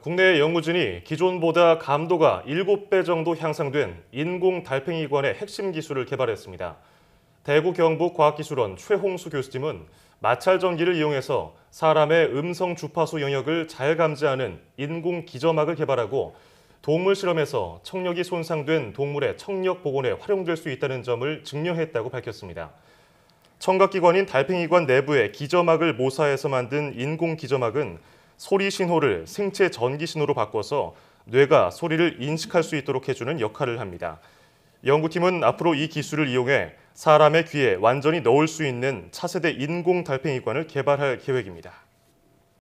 국내 연구진이 기존보다 감도가 7배 정도 향상된 인공 달팽이관의 핵심 기술을 개발했습니다. 대구 경북과학기술원 최홍수 교수팀은 마찰 전기를 이용해서 사람의 음성 주파수 영역을 잘 감지하는 인공 기저막을 개발하고 동물 실험에서 청력이 손상된 동물의 청력 복원에 활용될 수 있다는 점을 증명했다고 밝혔습니다. 청각기관인 달팽이관 내부의 기저막을 모사해서 만든 인공 기저막은 소리 신호를 생체 전기 신호로 바꿔서 뇌가 소리를 인식할 수 있도록 해주는 역할을 합니다. 연구팀은 앞으로 이 기술을 이용해 사람의 귀에 완전히 넣을 수 있는 차세대 인공 달팽이관을 개발할 계획입니다.